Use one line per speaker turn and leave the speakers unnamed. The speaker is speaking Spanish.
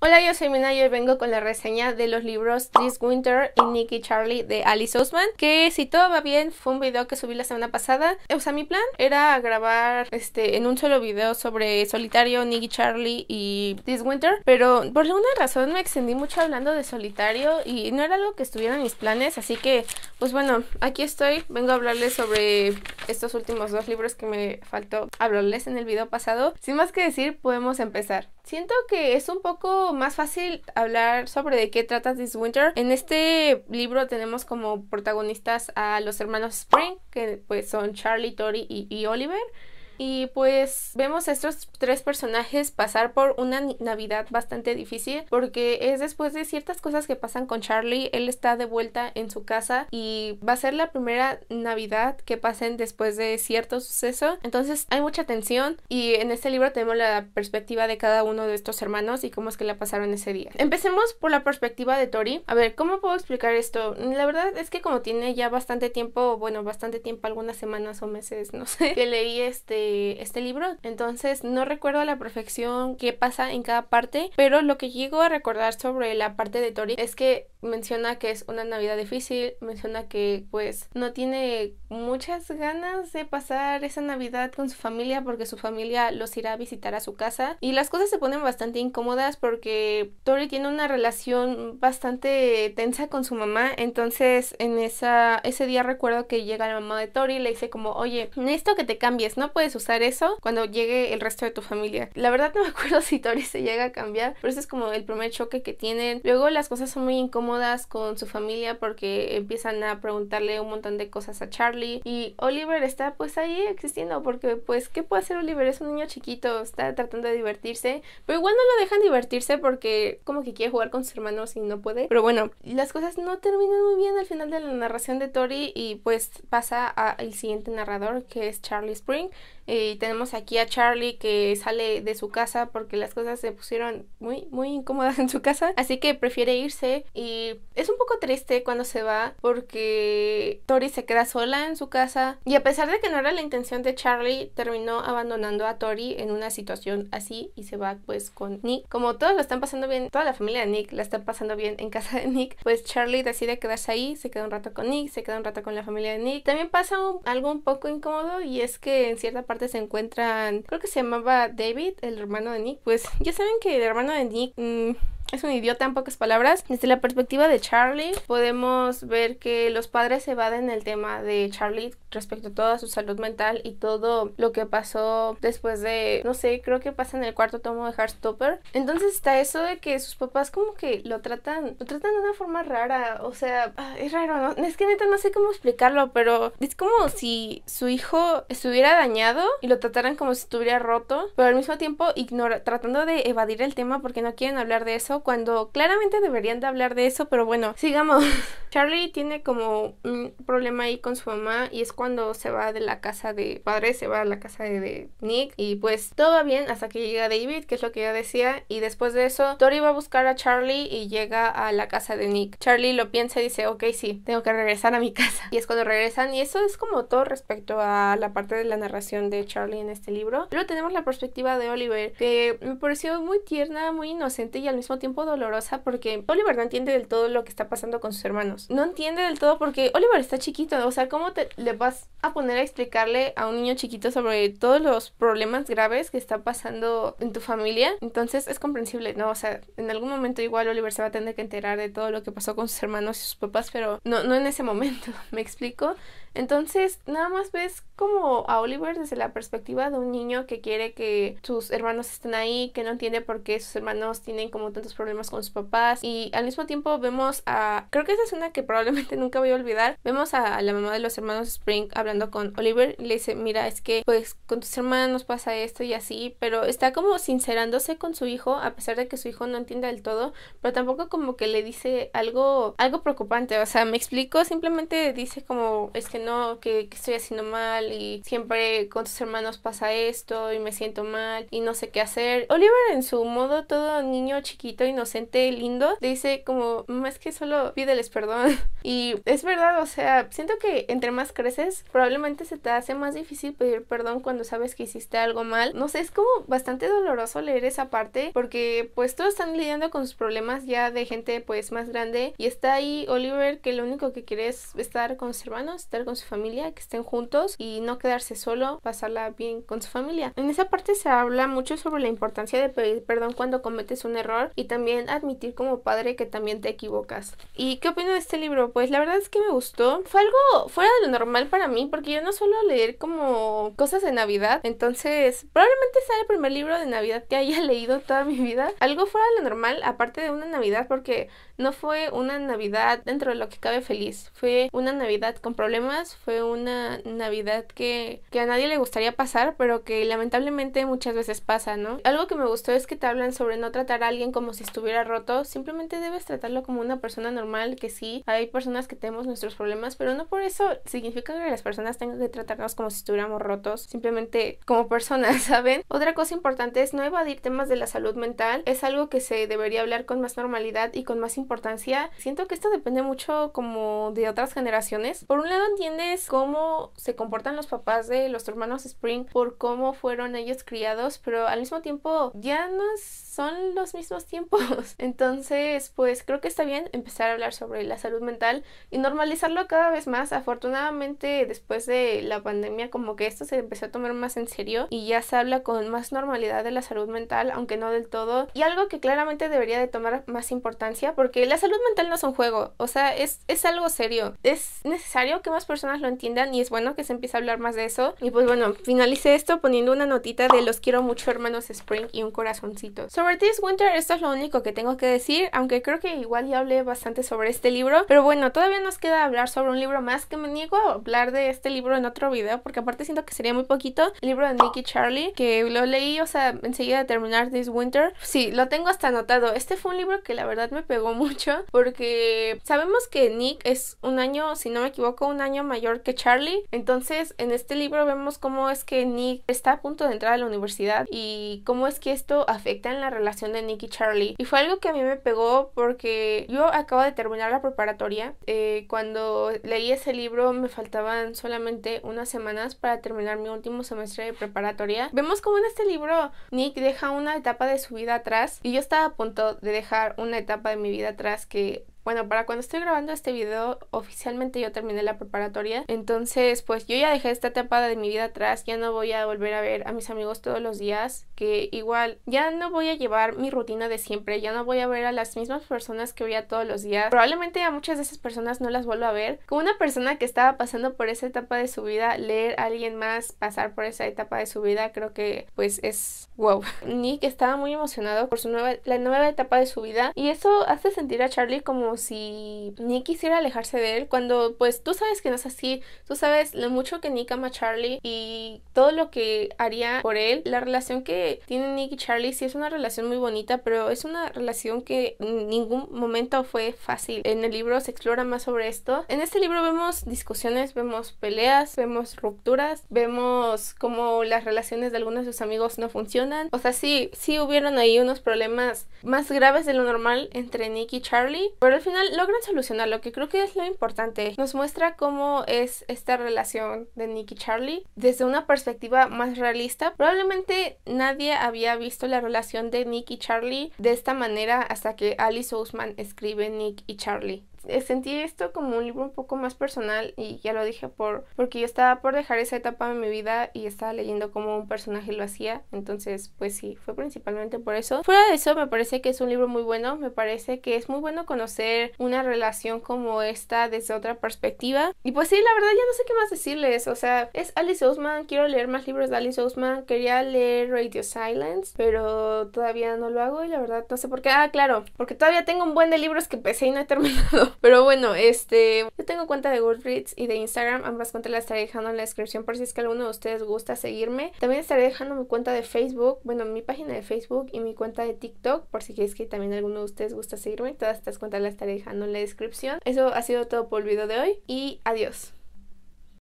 Hola, yo soy Mina y hoy vengo con la reseña de los libros This Winter y Nicky Charlie de Alice Osman, que si todo va bien fue un video que subí la semana pasada. O sea, mi plan era grabar este en un solo video sobre Solitario, Nicky Charlie y This Winter, pero por alguna razón me extendí mucho hablando de Solitario y no era algo que estuviera en mis planes, así que pues bueno, aquí estoy, vengo a hablarles sobre estos últimos dos libros que me faltó hablarles en el video pasado. Sin más que decir, podemos empezar. Siento que es un poco más fácil hablar sobre de qué trata This Winter. En este libro tenemos como protagonistas a los hermanos Spring, que pues son Charlie, Tori y, y Oliver. Y pues vemos a estos tres personajes pasar por una Navidad bastante difícil porque es después de ciertas cosas que pasan con Charlie, él está de vuelta en su casa y va a ser la primera Navidad que pasen después de cierto suceso. Entonces hay mucha tensión y en este libro tenemos la perspectiva de cada uno de estos hermanos y cómo es que la pasaron ese día. Empecemos por la perspectiva de Tori. A ver, ¿cómo puedo explicar esto? La verdad es que como tiene ya bastante tiempo, bueno, bastante tiempo, algunas semanas o meses, no sé, que leí este este, libro. Entonces no recuerdo a la perfección qué pasa en cada parte, pero lo que llego a recordar sobre la parte de Tori es que menciona que es una Navidad difícil, menciona que pues no tiene muchas ganas de pasar esa Navidad con su familia porque su familia los irá a visitar a su casa y las cosas se ponen bastante incómodas porque Tori tiene una relación bastante tensa con su mamá, entonces en esa ese día recuerdo que llega la mamá de Tori y le dice como, "Oye, necesito que te cambies, no puedes usar eso cuando llegue el resto de tu familia. La verdad no me acuerdo si Tori se llega a cambiar, pero ese es como el primer choque que tienen. Luego las cosas son muy incómodas con su familia porque empiezan a preguntarle un montón de cosas a Charlie y Oliver está pues ahí existiendo porque pues ¿qué puede hacer Oliver? Es un niño chiquito, está tratando de divertirse, pero igual no lo dejan divertirse porque como que quiere jugar con sus hermanos y no puede. Pero bueno, las cosas no terminan muy bien al final de la narración de Tori y pues pasa al siguiente narrador que es Charlie Spring y eh, tenemos aquí a Charlie que sale de su casa porque las cosas se pusieron muy, muy incómodas en su casa. Así que prefiere irse y es un poco triste cuando se va porque Tori se queda sola en su casa. Y a pesar de que no era la intención de Charlie, terminó abandonando a Tori en una situación así y se va pues con Nick. Como todos lo están pasando bien, toda la familia de Nick la está pasando bien en casa de Nick, pues Charlie decide quedarse ahí, se queda un rato con Nick, se queda un rato con la familia de Nick. También pasa algo un poco incómodo y es que en cierta parte se encuentran, creo que se llamaba David, el hermano de Nick. Pues ya saben que el hermano de Nick... Mm, es un idiota en pocas palabras. Desde la perspectiva de Charlie, podemos ver que los padres evaden el tema de Charlie respecto a toda su salud mental y todo lo que pasó después de, no sé, creo que pasa en el cuarto tomo de Heartstopper. Entonces está eso de que sus papás como que lo tratan, lo tratan de una forma rara, o sea, ah, es raro, ¿no? Es que neta no sé cómo explicarlo, pero es como si su hijo estuviera dañado y lo trataran como si estuviera roto, pero al mismo tiempo tratando de evadir el tema porque no quieren hablar de eso cuando claramente deberían de hablar de eso, pero bueno, sigamos. Charlie tiene como un problema ahí con su mamá y es cuando se va de la casa de padre, se va a la casa de, Nick y pues todo va bien hasta que llega David, que es lo que ya decía, y después de eso Tori va a buscar a Charlie y llega a la casa de Nick. Charlie lo piensa y dice, ok, sí, tengo que regresar a mi casa. Y es cuando regresan y eso es como todo respecto a la parte de la narración de Charlie en este libro. Luego tenemos la perspectiva de Oliver, que me pareció muy tierna, muy inocente y al mismo tiempo dolorosa porque Oliver no entiende del todo lo que está pasando con sus hermanos. No entiende del todo porque Oliver está chiquito, o sea, ¿cómo te, le vas a poner a explicarle a un niño chiquito sobre todos los problemas graves que está pasando en tu familia? Entonces es comprensible, ¿no? O sea, en algún momento igual Oliver se va a tener que enterar de todo lo que pasó con sus hermanos y sus papás, pero no, no en ese momento, ¿me explico? Entonces, nada más ves como a Oliver desde la perspectiva de un niño que quiere que sus hermanos estén ahí, que no entiende por qué sus hermanos tienen como tantos problemas con sus papás. Y al mismo tiempo vemos a, creo que esa es una que probablemente nunca voy a olvidar, vemos a la mamá de los hermanos Spring hablando con Oliver y le dice, mira, es que pues con tus hermanos pasa esto y así, pero está como sincerándose con su hijo, a pesar de que su hijo no entiende del todo, pero tampoco como que le dice algo, algo preocupante, o sea, me explico, simplemente dice como, es que no que, estoy haciendo mal y siempre con tus hermanos pasa esto y me siento mal y no sé qué hacer. Oliver en su modo todo niño chiquito, inocente, lindo, dice como, más mm, que solo pídeles perdón. y es verdad, o sea, siento que entre más creces, probablemente se te hace más difícil pedir perdón cuando sabes que hiciste algo mal. No sé, es como bastante doloroso leer esa parte porque pues todos están lidiando con sus problemas ya de gente pues más grande y está ahí Oliver que lo único que quiere es estar con sus hermanos, estar con su familia, que estén juntos y no quedarse solo, pasarla bien con su familia. En esa parte se habla mucho sobre la importancia de pedir perdón cuando cometes un error y también admitir como padre que también te equivocas. ¿Y qué opino de este libro? Pues la verdad es que me gustó. Fue algo fuera de lo normal para mí porque yo no suelo leer como cosas de Navidad, entonces probablemente sea el primer libro de Navidad que haya leído toda mi vida. Algo fuera de lo normal, aparte de una Navidad, porque no fue una Navidad dentro de lo que cabe feliz, fue una Navidad con problemas fue una Navidad que, que a nadie le gustaría pasar, pero que lamentablemente muchas veces pasa, ¿no? Algo que me gustó es que te hablan sobre no tratar a alguien como si estuviera roto, simplemente debes tratarlo como una persona normal, que sí, hay personas que tenemos nuestros problemas, pero no por eso significa que las personas tengan que tratarnos como si estuviéramos rotos, simplemente como personas, ¿saben? Otra cosa importante es no evadir temas de la salud mental, es algo que se debería hablar con más normalidad y con más importancia. Siento que esto depende mucho como de otras generaciones. Por un lado entiendo entiendes cómo se comportan los papás de los hermanos Spring por cómo fueron ellos criados, pero al mismo tiempo ya no son los mismos tiempos. Entonces, pues creo que está bien empezar a hablar sobre la salud mental y normalizarlo cada vez más. Afortunadamente, después de la pandemia, como que esto se empezó a tomar más en serio y ya se habla con más normalidad de la salud mental, aunque no del todo. Y algo que claramente debería de tomar más importancia, porque la salud mental no es un juego, o sea, es, es algo serio. Es necesario que más personas lo entiendan y es bueno que se empiece a hablar más de eso. Y pues bueno, finalicé esto poniendo una notita de los quiero mucho hermanos Spring y un corazoncito. Sobre This Winter esto es lo único que tengo que decir, aunque creo que igual ya hablé bastante sobre este libro, pero bueno, todavía nos queda hablar sobre un libro más que me niego a hablar de este libro en otro video porque aparte siento que sería muy poquito. El libro de Nick y Charlie que lo leí, o sea, enseguida de terminar This Winter. Sí, lo tengo hasta anotado. Este fue un libro que la verdad me pegó mucho porque sabemos que Nick es un año, si no me equivoco, un año mayor que Charlie. Entonces, en este libro vemos cómo es que Nick está a punto de entrar a la universidad y cómo es que esto afecta en la relación de Nick y Charlie. Y fue algo que a mí me pegó porque yo acabo de terminar la preparatoria. Eh, cuando leí ese libro me faltaban solamente unas semanas para terminar mi último semestre de preparatoria. Vemos como en este libro Nick deja una etapa de su vida atrás y yo estaba a punto de dejar una etapa de mi vida atrás que bueno, para cuando estoy grabando este video, oficialmente yo terminé la preparatoria. Entonces, pues yo ya dejé esta etapa de mi vida atrás. Ya no voy a volver a ver a mis amigos todos los días. Que igual, ya no voy a llevar mi rutina de siempre. Ya no voy a ver a las mismas personas que veía todos los días. Probablemente a muchas de esas personas no las vuelvo a ver. Como una persona que estaba pasando por esa etapa de su vida, leer a alguien más pasar por esa etapa de su vida, creo que pues es wow. Nick estaba muy emocionado por su nueva, la nueva etapa de su vida. Y eso hace sentir a Charlie como si Nick quisiera alejarse de él cuando pues tú sabes que no es así, tú sabes lo mucho que Nick ama a Charlie y todo lo que haría por él. La relación que tienen Nick y Charlie sí es una relación muy bonita, pero es una relación que en ningún momento fue fácil. En el libro se explora más sobre esto. En este libro vemos discusiones, vemos peleas, vemos rupturas, vemos cómo las relaciones de algunos de sus amigos no funcionan. O sea, sí, sí hubieron ahí unos problemas más graves de lo normal entre Nick y Charlie, pero al final logran solucionar lo que creo que es lo importante. Nos muestra cómo es esta relación de Nick y Charlie desde una perspectiva más realista. Probablemente nadie había visto la relación de Nick y Charlie de esta manera hasta que Alice Ousman escribe Nick y Charlie. Eh, sentí esto como un libro un poco más personal y ya lo dije por porque yo estaba por dejar esa etapa de mi vida y estaba leyendo cómo un personaje lo hacía entonces pues sí fue principalmente por eso fuera de eso me parece que es un libro muy bueno me parece que es muy bueno conocer una relación como esta desde otra perspectiva y pues sí la verdad ya no sé qué más decirles o sea es Alice Ousman quiero leer más libros de Alice Osman quería leer Radio Silence pero todavía no lo hago y la verdad no sé por qué ah claro porque todavía tengo un buen de libros que empecé y no he terminado Pero bueno, este, yo tengo cuenta de Goodreads y de Instagram, ambas cuentas las estaré dejando en la descripción por si es que alguno de ustedes gusta seguirme. También estaré dejando mi cuenta de Facebook, bueno, mi página de Facebook y mi cuenta de TikTok por si es que también alguno de ustedes gusta seguirme. Todas estas cuentas las estaré dejando en la descripción. Eso ha sido todo por el video de hoy y adiós.